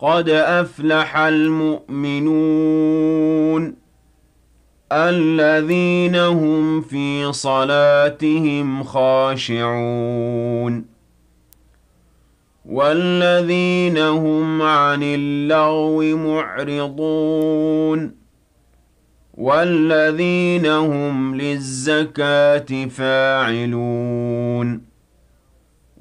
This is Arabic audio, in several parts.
قد أفلح المؤمنون الذين هم في صلاتهم خاشعون والذين هم عن اللغو معرضون والذين هم للزكاة فاعلون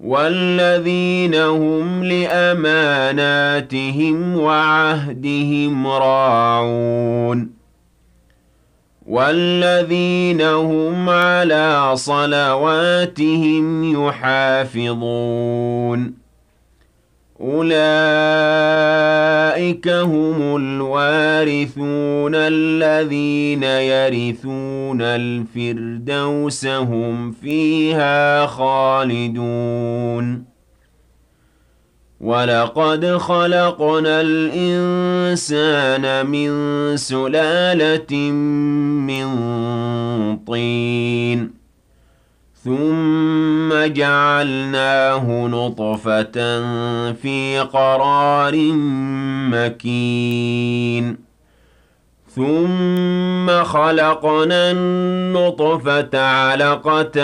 وَالَّذِينَ هُمْ لِأَمَانَاتِهِمْ وَعَهْدِهِمْ رَاعُونَ وَالَّذِينَ هُمْ عَلَى صَلَوَاتِهِمْ يُحَافِظُونَ أُولَٰئِكَ أولئك هم الوارثون الذين يرثون الفردوس هم فيها خالدون ولقد خلقنا الإنسان من سلالة من طين ثم ثم جعلناه نطفة في قرار مكين ثم ثم خلقنا النطفة علقة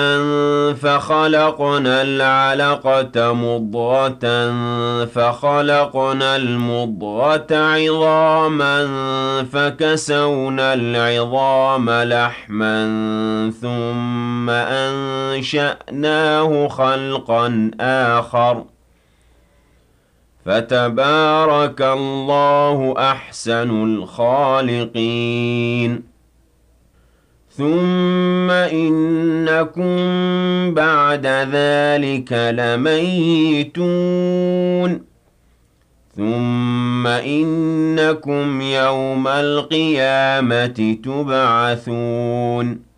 فخلقنا العلقة مضغة فخلقنا المضغة عظاما فكسونا العظام لحما ثم أنشأناه خلقا آخر فتبارك الله احسن الخالقين ثم إنكم بعد ذلك لميتون ثم إنكم يوم القيامة تبعثون